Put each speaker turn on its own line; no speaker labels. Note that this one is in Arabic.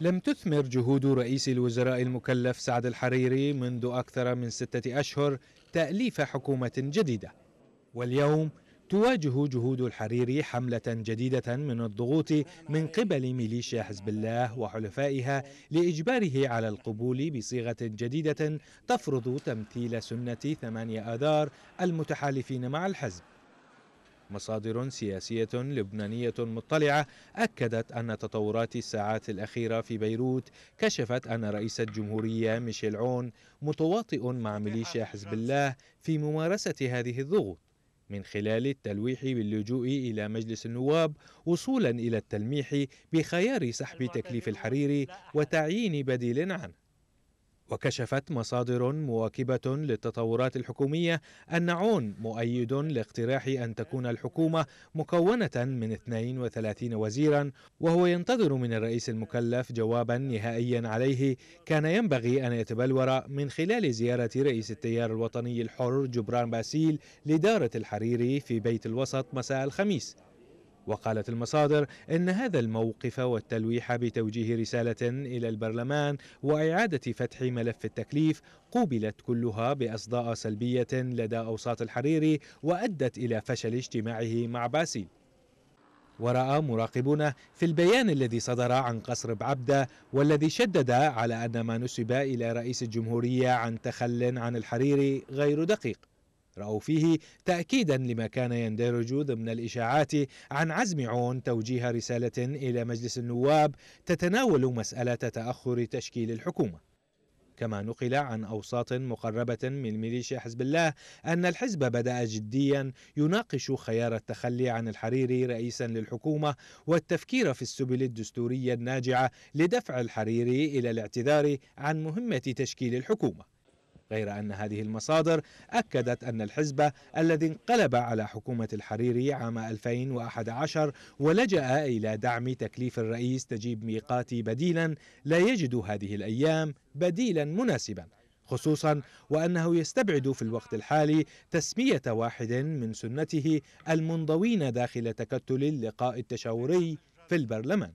لم تثمر جهود رئيس الوزراء المكلف سعد الحريري منذ أكثر من ستة أشهر تأليف حكومة جديدة واليوم تواجه جهود الحريري حملة جديدة من الضغوط من قبل ميليشيا حزب الله وحلفائها لإجباره على القبول بصيغة جديدة تفرض تمثيل سنة 8 آذار المتحالفين مع الحزب مصادر سياسية لبنانية مطلعة أكدت أن تطورات الساعات الأخيرة في بيروت كشفت أن رئيس الجمهورية ميشيل عون متواطئ مع ميليشيا حزب الله في ممارسة هذه الضغوط من خلال التلويح باللجوء إلى مجلس النواب وصولا إلى التلميح بخيار سحب تكليف الحريري وتعيين بديل عنه وكشفت مصادر مواكبة للتطورات الحكومية أن عون مؤيد لاقتراح أن تكون الحكومة مكونة من 32 وزيرا وهو ينتظر من الرئيس المكلف جوابا نهائيا عليه كان ينبغي أن يتبلور من خلال زيارة رئيس التيار الوطني الحر جبران باسيل لدارة الحريري في بيت الوسط مساء الخميس وقالت المصادر ان هذا الموقف والتلويح بتوجيه رساله الى البرلمان واعاده فتح ملف التكليف قوبلت كلها باصداء سلبيه لدى اوساط الحريري وادت الى فشل اجتماعه مع باسيل وراى مراقبون في البيان الذي صدر عن قصر بعبده والذي شدد على ان ما نسب الى رئيس الجمهوريه عن تخل عن الحريري غير دقيق رأوا فيه تأكيدا لما كان يندرج ضمن الإشاعات عن عزم عون توجيه رسالة إلى مجلس النواب تتناول مسألة تأخر تشكيل الحكومة كما نقل عن أوساط مقربة من ميليشيا حزب الله أن الحزب بدأ جديا يناقش خيار التخلي عن الحريري رئيسا للحكومة والتفكير في السبل الدستورية الناجعة لدفع الحريري إلى الاعتذار عن مهمة تشكيل الحكومة غير أن هذه المصادر أكدت أن الحزب الذي انقلب على حكومة الحريري عام 2011 ولجأ إلى دعم تكليف الرئيس تجيب ميقاتي بديلا لا يجد هذه الأيام بديلا مناسبا خصوصا وانه يستبعد في الوقت الحالي تسميه واحد من سنته المنضوين داخل تكتل اللقاء التشاوري في البرلمان